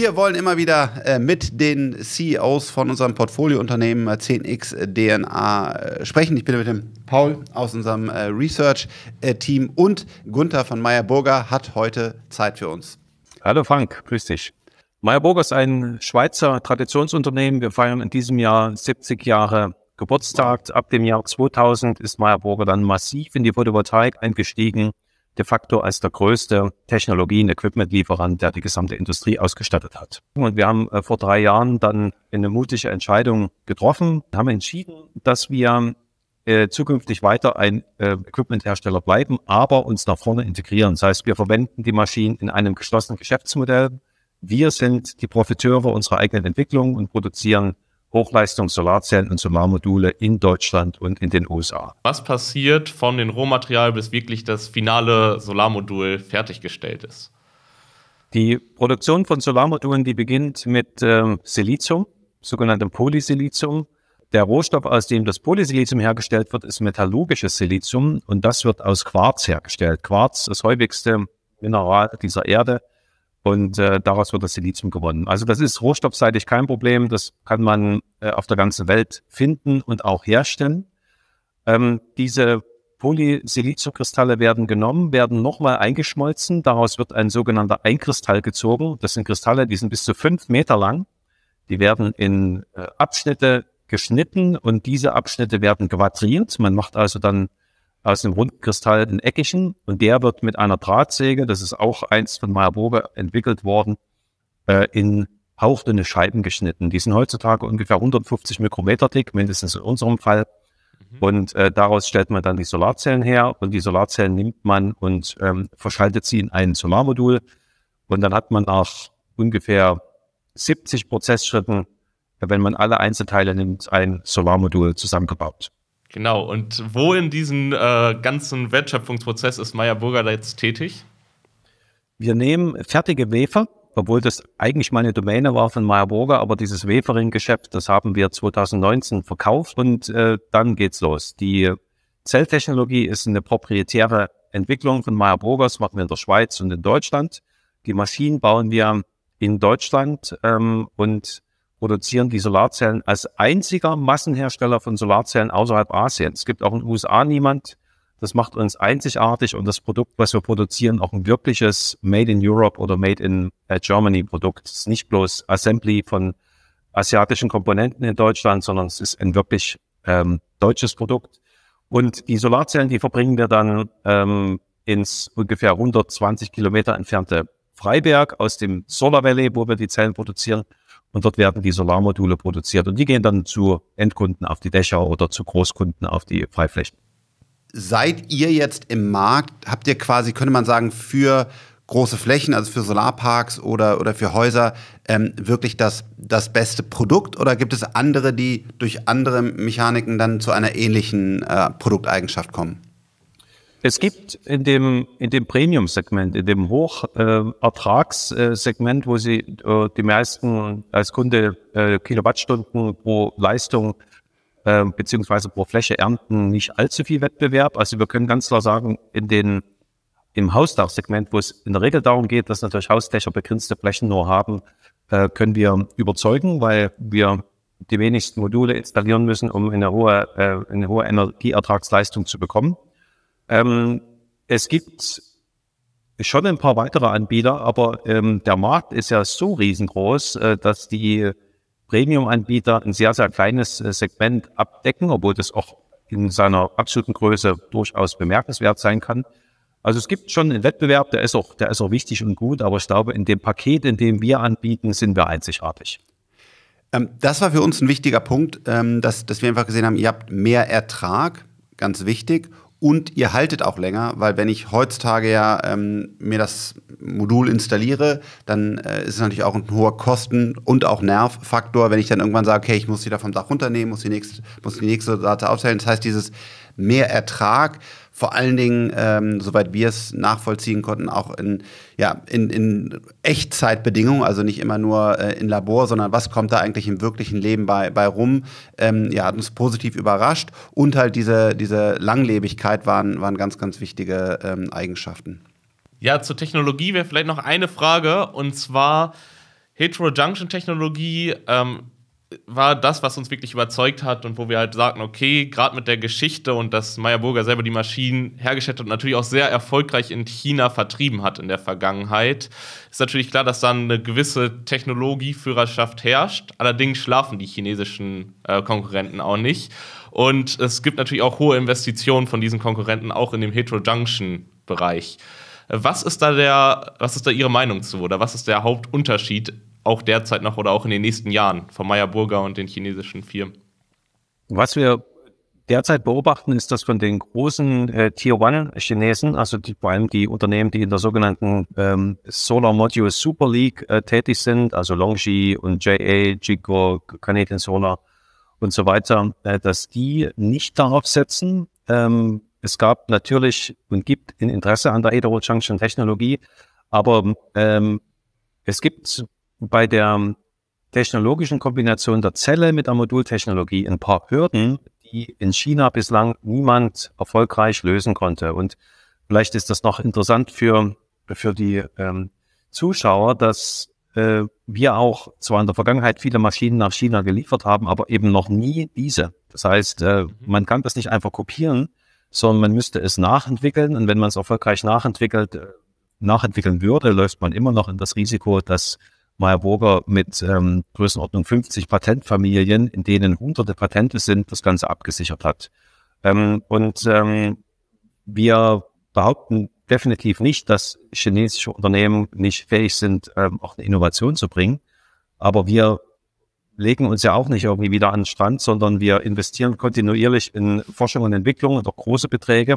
Wir wollen immer wieder äh, mit den CEOs von unserem Portfoliounternehmen 10x äh, äh, DNA sprechen. Ich bin mit dem Paul aus unserem Research-Team und Gunther von Meyer Burger hat heute Zeit für uns. Hallo Frank, grüß dich. Meyer Burger ist ein Schweizer Traditionsunternehmen. Wir feiern in diesem Jahr 70 Jahre Geburtstag. Ab dem Jahr 2000 ist Meyer Burger dann massiv in die Photovoltaik eingestiegen de facto als der größte Technologie- und Equipment-Lieferant, der die gesamte Industrie ausgestattet hat. Und wir haben äh, vor drei Jahren dann eine mutige Entscheidung getroffen, haben entschieden, dass wir äh, zukünftig weiter ein äh, Equipment-Hersteller bleiben, aber uns nach vorne integrieren. Das heißt, wir verwenden die Maschinen in einem geschlossenen Geschäftsmodell. Wir sind die Profiteure unserer eigenen Entwicklung und produzieren Hochleistungs-Solarzellen und Solarmodule in Deutschland und in den USA. Was passiert von den Rohmaterial bis wirklich das finale Solarmodul fertiggestellt ist? Die Produktion von Solarmodulen, die beginnt mit äh, Silizium, sogenanntem Polysilizium. Der Rohstoff, aus dem das Polysilizium hergestellt wird, ist metallurgisches Silizium und das wird aus Quarz hergestellt. Quarz, das häufigste Mineral dieser Erde, und äh, daraus wird das Silizium gewonnen. Also das ist rohstoffseitig kein Problem. Das kann man äh, auf der ganzen Welt finden und auch herstellen. Ähm, diese Polysiliziumkristalle werden genommen, werden nochmal eingeschmolzen. Daraus wird ein sogenannter Einkristall gezogen. Das sind Kristalle, die sind bis zu fünf Meter lang. Die werden in äh, Abschnitte geschnitten und diese Abschnitte werden quadriert. Man macht also dann aus einem runden Kristall einen eckigen und der wird mit einer Drahtsäge, das ist auch einst von Meyer Bobe entwickelt worden, äh, in hauchdünne Scheiben geschnitten. Die sind heutzutage ungefähr 150 Mikrometer dick, mindestens in unserem Fall. Mhm. Und äh, daraus stellt man dann die Solarzellen her und die Solarzellen nimmt man und ähm, verschaltet sie in ein Solarmodul. Und dann hat man nach ungefähr 70 Prozessschritten, äh, wenn man alle Einzelteile nimmt, ein Solarmodul zusammengebaut. Genau, und wo in diesem äh, ganzen Wertschöpfungsprozess ist Meyer Burger da jetzt tätig? Wir nehmen fertige Wefer, obwohl das eigentlich meine Domäne war von Meyer Burger, aber dieses Wefering-Geschäft, das haben wir 2019 verkauft und äh, dann geht's los. Die Zelltechnologie ist eine proprietäre Entwicklung von Meyer Burger, das machen wir in der Schweiz und in Deutschland. Die Maschinen bauen wir in Deutschland ähm, und produzieren die Solarzellen als einziger Massenhersteller von Solarzellen außerhalb Asiens. Es gibt auch in den USA niemand. Das macht uns einzigartig und das Produkt, was wir produzieren, auch ein wirkliches Made in Europe oder Made in äh, Germany Produkt. Es ist nicht bloß Assembly von asiatischen Komponenten in Deutschland, sondern es ist ein wirklich ähm, deutsches Produkt. Und die Solarzellen, die verbringen wir dann ähm, ins ungefähr 120 Kilometer entfernte Freiberg aus dem Solar Valley, wo wir die Zellen produzieren. Und dort werden die Solarmodule produziert und die gehen dann zu Endkunden auf die Dächer oder zu Großkunden auf die Freiflächen. Seid ihr jetzt im Markt, habt ihr quasi, könnte man sagen, für große Flächen, also für Solarparks oder, oder für Häuser, ähm, wirklich das, das beste Produkt? Oder gibt es andere, die durch andere Mechaniken dann zu einer ähnlichen äh, Produkteigenschaft kommen? Es gibt in dem, in dem Premium-Segment, in dem Hochertragssegment, äh, wo Sie äh, die meisten als Kunde äh, Kilowattstunden pro Leistung äh, beziehungsweise pro Fläche ernten, nicht allzu viel Wettbewerb. Also wir können ganz klar sagen, in den, im Hausdachsegment, wo es in der Regel darum geht, dass natürlich Hausdächer begrenzte Flächen nur haben, äh, können wir überzeugen, weil wir die wenigsten Module installieren müssen, um eine hohe, äh, eine hohe Energieertragsleistung zu bekommen. Ähm, es gibt schon ein paar weitere Anbieter, aber ähm, der Markt ist ja so riesengroß, äh, dass die Premium-Anbieter ein sehr, sehr kleines äh, Segment abdecken, obwohl das auch in seiner absoluten Größe durchaus bemerkenswert sein kann. Also es gibt schon einen Wettbewerb, der ist auch, der ist auch wichtig und gut, aber ich glaube, in dem Paket, in dem wir anbieten, sind wir einzigartig. Ähm, das war für uns ein wichtiger Punkt, ähm, dass, dass wir einfach gesehen haben, ihr habt mehr Ertrag, ganz wichtig, und ihr haltet auch länger, weil wenn ich heutzutage ja ähm, mir das Modul installiere, dann äh, ist es natürlich auch ein hoher Kosten- und auch Nervfaktor, wenn ich dann irgendwann sage, okay, ich muss sie da vom Dach runternehmen, muss die nächste, muss die nächste Seite aufstellen. Das heißt, dieses Mehrertrag vor allen Dingen, ähm, soweit wir es nachvollziehen konnten, auch in, ja, in, in Echtzeitbedingungen, also nicht immer nur äh, in Labor, sondern was kommt da eigentlich im wirklichen Leben bei, bei rum, ähm, ja, hat uns positiv überrascht. Und halt diese, diese Langlebigkeit waren, waren ganz, ganz wichtige ähm, Eigenschaften. Ja, zur Technologie wäre vielleicht noch eine Frage und zwar Heterojunction-Technologie ähm, war das, was uns wirklich überzeugt hat und wo wir halt sagten, okay, gerade mit der Geschichte und dass Meyerburger selber die Maschinen hergestellt hat und natürlich auch sehr erfolgreich in China vertrieben hat in der Vergangenheit, ist natürlich klar, dass da eine gewisse Technologieführerschaft herrscht. Allerdings schlafen die chinesischen äh, Konkurrenten auch nicht. Und es gibt natürlich auch hohe Investitionen von diesen Konkurrenten auch in dem Heterojunction-Bereich. Was ist da der, was ist da Ihre Meinung zu oder was ist der Hauptunterschied auch derzeit noch oder auch in den nächsten Jahren von Meyer Burger und den chinesischen Firmen. Was wir derzeit beobachten, ist, dass von den großen äh, Tier One Chinesen, also die, vor allem die Unternehmen, die in der sogenannten ähm, Solar Module Super League äh, tätig sind, also Longi und JA, Jigo, Canadian Solar und so weiter, äh, dass die nicht darauf setzen. Ähm, es gab natürlich und gibt ein Interesse an der Heterojunction Technologie, aber ähm, es gibt bei der technologischen Kombination der Zelle mit der Modultechnologie ein paar Hürden, die in China bislang niemand erfolgreich lösen konnte. Und vielleicht ist das noch interessant für, für die ähm, Zuschauer, dass äh, wir auch zwar in der Vergangenheit viele Maschinen nach China geliefert haben, aber eben noch nie diese. Das heißt, äh, mhm. man kann das nicht einfach kopieren, sondern man müsste es nachentwickeln. Und wenn man es erfolgreich nachentwickelt, äh, nachentwickeln würde, läuft man immer noch in das Risiko, dass Meyer Burger mit ähm, Größenordnung 50 Patentfamilien, in denen hunderte Patente sind, das Ganze abgesichert hat. Ähm, und ähm, wir behaupten definitiv nicht, dass chinesische Unternehmen nicht fähig sind, ähm, auch eine Innovation zu bringen. Aber wir legen uns ja auch nicht irgendwie wieder an den Strand, sondern wir investieren kontinuierlich in Forschung und Entwicklung und auch große Beträge.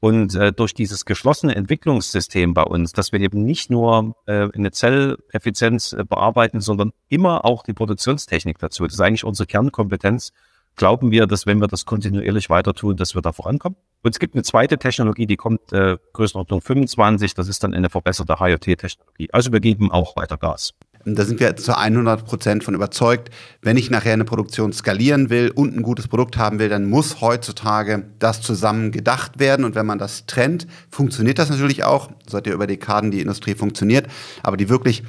Und äh, durch dieses geschlossene Entwicklungssystem bei uns, dass wir eben nicht nur äh, eine Zelleffizienz äh, bearbeiten, sondern immer auch die Produktionstechnik dazu. Das ist eigentlich unsere Kernkompetenz. Glauben wir, dass wenn wir das kontinuierlich weiter tun, dass wir da vorankommen? Und es gibt eine zweite Technologie, die kommt äh, Größenordnung 25. Das ist dann eine verbesserte IoT-Technologie. Also wir geben auch weiter Gas. Da sind wir zu 100 Prozent von überzeugt. Wenn ich nachher eine Produktion skalieren will und ein gutes Produkt haben will, dann muss heutzutage das zusammen gedacht werden. Und wenn man das trennt, funktioniert das natürlich auch. Seit ja über Dekaden die Industrie funktioniert. Aber die wirklich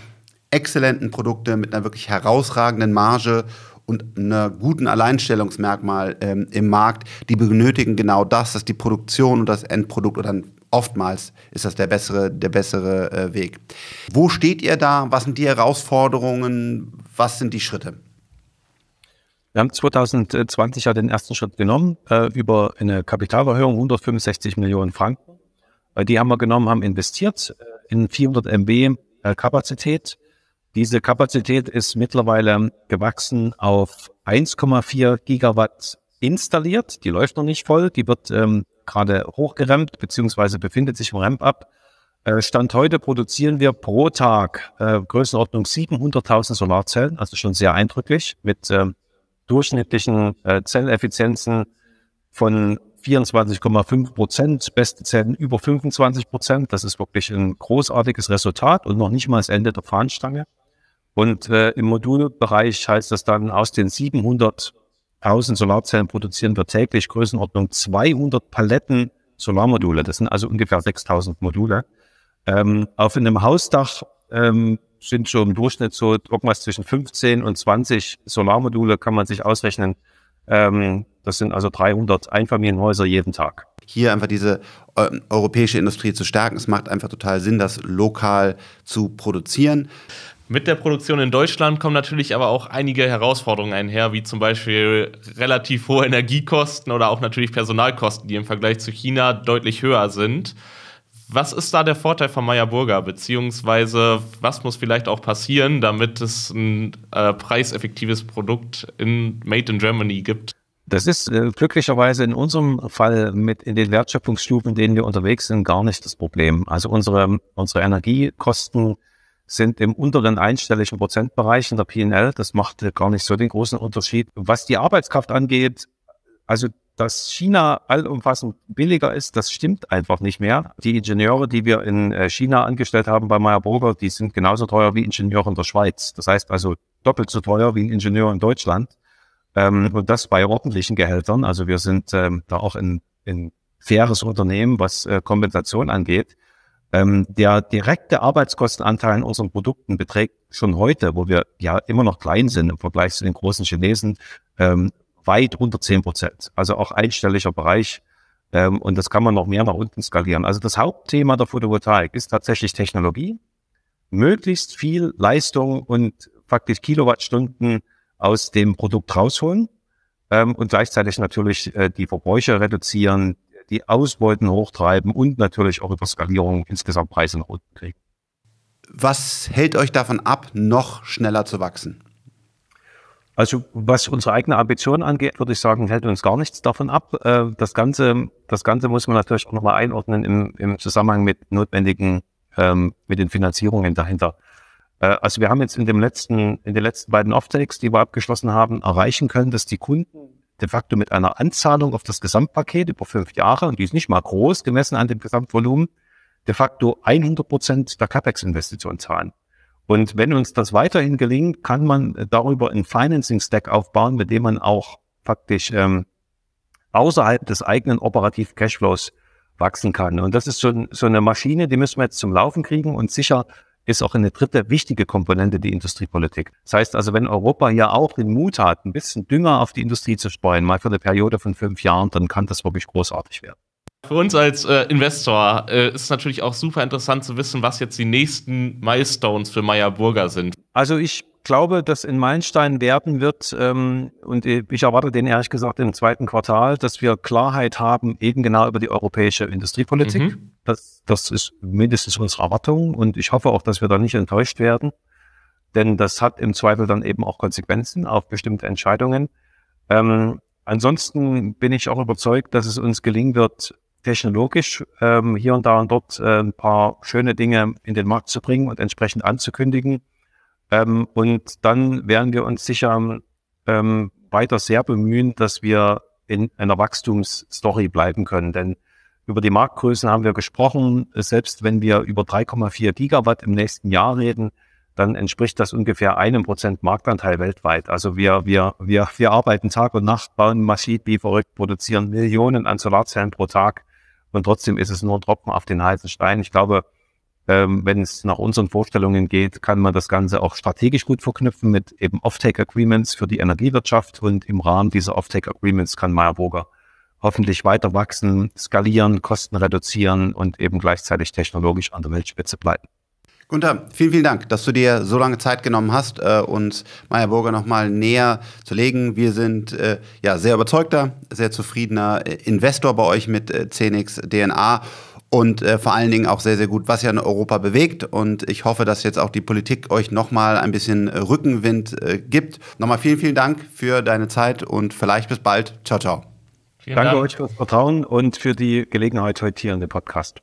exzellenten Produkte mit einer wirklich herausragenden Marge und einem guten Alleinstellungsmerkmal ähm, im Markt, die benötigen genau das, dass die Produktion und das Endprodukt oder ein Oftmals ist das der bessere, der bessere äh, Weg. Wo steht ihr da? Was sind die Herausforderungen? Was sind die Schritte? Wir haben 2020 ja den ersten Schritt genommen äh, über eine Kapitalerhöhung 165 Millionen Franken. Äh, die haben wir genommen, haben investiert äh, in 400 MB äh, Kapazität. Diese Kapazität ist mittlerweile gewachsen auf 1,4 Gigawatt installiert. Die läuft noch nicht voll. Die wird ähm, gerade hochgerempt bzw. befindet sich im Ramp-up. Äh, Stand heute produzieren wir pro Tag äh, Größenordnung 700.000 Solarzellen, also schon sehr eindrücklich, mit äh, durchschnittlichen äh, Zelleffizienzen von 24,5 Prozent, beste Zellen über 25 Prozent. Das ist wirklich ein großartiges Resultat und noch nicht mal das Ende der Fahnenstange. Und äh, im Modulbereich heißt das dann, aus den 700 1000 Solarzellen produzieren wir täglich, Größenordnung 200 Paletten Solarmodule. Das sind also ungefähr 6000 Module. Ähm, auf einem Hausdach ähm, sind schon im Durchschnitt so irgendwas zwischen 15 und 20 Solarmodule, kann man sich ausrechnen. Ähm, das sind also 300 Einfamilienhäuser jeden Tag. Hier einfach diese ähm, europäische Industrie zu stärken. Es macht einfach total Sinn, das lokal zu produzieren. Mit der Produktion in Deutschland kommen natürlich aber auch einige Herausforderungen einher, wie zum Beispiel relativ hohe Energiekosten oder auch natürlich Personalkosten, die im Vergleich zu China deutlich höher sind. Was ist da der Vorteil von Meyer Burger, beziehungsweise was muss vielleicht auch passieren, damit es ein äh, preiseffektives Produkt in Made in Germany gibt? Das ist äh, glücklicherweise in unserem Fall mit in den Wertschöpfungsstufen, in denen wir unterwegs sind, gar nicht das Problem. Also unsere, unsere Energiekosten sind im unteren einstelligen Prozentbereich in der PNL. Das macht gar nicht so den großen Unterschied. Was die Arbeitskraft angeht, also dass China allumfassend billiger ist, das stimmt einfach nicht mehr. Die Ingenieure, die wir in äh, China angestellt haben bei Meyer Burger, die sind genauso teuer wie Ingenieure in der Schweiz. Das heißt also doppelt so teuer wie ein Ingenieur in Deutschland. Ähm, und das bei ordentlichen Gehältern. Also wir sind ähm, da auch ein, ein faires Unternehmen, was äh, Kompensation angeht. Ähm, der direkte Arbeitskostenanteil in unseren Produkten beträgt schon heute, wo wir ja immer noch klein sind im Vergleich zu den großen Chinesen, ähm, weit unter zehn Prozent. Also auch einstelliger Bereich. Ähm, und das kann man noch mehr nach unten skalieren. Also das Hauptthema der Photovoltaik ist tatsächlich Technologie. Möglichst viel Leistung und faktisch Kilowattstunden aus dem Produkt rausholen. Ähm, und gleichzeitig natürlich äh, die Verbräuche reduzieren, die Ausbeuten hochtreiben und natürlich auch über Skalierung insgesamt Preise nach unten kriegen. Was hält euch davon ab, noch schneller zu wachsen? Also was unsere eigene Ambition angeht, würde ich sagen, hält uns gar nichts davon ab. Äh, das Ganze, das Ganze muss man natürlich auch nochmal einordnen im, im, Zusammenhang mit notwendigen, ähm, mit den Finanzierungen dahinter. Äh, also wir haben jetzt in, dem letzten, in den letzten beiden Offtakes, die wir abgeschlossen haben, erreichen können, dass die Kunden de facto mit einer Anzahlung auf das Gesamtpaket über fünf Jahre, und die ist nicht mal groß gemessen an dem Gesamtvolumen, de facto 100 Prozent der CapEx-Investition zahlen. Und wenn uns das weiterhin gelingt, kann man darüber einen Financing-Stack aufbauen, mit dem man auch faktisch ähm, außerhalb des eigenen operativen Cashflows wachsen kann. Und das ist so, so eine Maschine, die müssen wir jetzt zum Laufen kriegen und sicher ist auch eine dritte wichtige Komponente die Industriepolitik. Das heißt also, wenn Europa hier auch den Mut hat, ein bisschen Dünger auf die Industrie zu streuen, mal für eine Periode von fünf Jahren, dann kann das wirklich großartig werden. Für uns als äh, Investor äh, ist es natürlich auch super interessant zu wissen, was jetzt die nächsten Milestones für Meyer Burger sind. Also ich glaube, dass in Meilenstein werden wird, ähm, und ich erwarte den ehrlich gesagt im zweiten Quartal, dass wir Klarheit haben, eben genau über die europäische Industriepolitik. Mhm. Das, das ist mindestens unsere Erwartung und ich hoffe auch, dass wir da nicht enttäuscht werden, denn das hat im Zweifel dann eben auch Konsequenzen auf bestimmte Entscheidungen. Ähm, ansonsten bin ich auch überzeugt, dass es uns gelingen wird, technologisch ähm, hier und da und dort äh, ein paar schöne Dinge in den Markt zu bringen und entsprechend anzukündigen. Ähm, und dann werden wir uns sicher ähm, weiter sehr bemühen, dass wir in einer Wachstumsstory bleiben können. Denn über die Marktgrößen haben wir gesprochen. Selbst wenn wir über 3,4 Gigawatt im nächsten Jahr reden, dann entspricht das ungefähr einem Prozent Marktanteil weltweit. Also wir, wir, wir, wir arbeiten Tag und Nacht, bauen massiv wie verrückt, produzieren Millionen an Solarzellen pro Tag. Und trotzdem ist es nur ein Tropfen auf den heißen Stein. Ich glaube, ähm, wenn es nach unseren Vorstellungen geht, kann man das Ganze auch strategisch gut verknüpfen mit eben Offtake-Agreements für die Energiewirtschaft und im Rahmen dieser Offtake-Agreements kann Meyerburger hoffentlich weiter wachsen, skalieren, Kosten reduzieren und eben gleichzeitig technologisch an der Weltspitze bleiben. Gunther, vielen, vielen Dank, dass du dir so lange Zeit genommen hast, äh, uns Meyerburger nochmal näher zu legen. Wir sind äh, ja sehr überzeugter, sehr zufriedener äh, Investor bei euch mit äh, CNX DNA und äh, vor allen Dingen auch sehr, sehr gut, was ja in Europa bewegt. Und ich hoffe, dass jetzt auch die Politik euch nochmal ein bisschen äh, Rückenwind äh, gibt. Nochmal vielen, vielen Dank für deine Zeit und vielleicht bis bald. Ciao, ciao. Vielen Danke Dank. euch fürs Vertrauen und für die Gelegenheit heute hier in dem Podcast.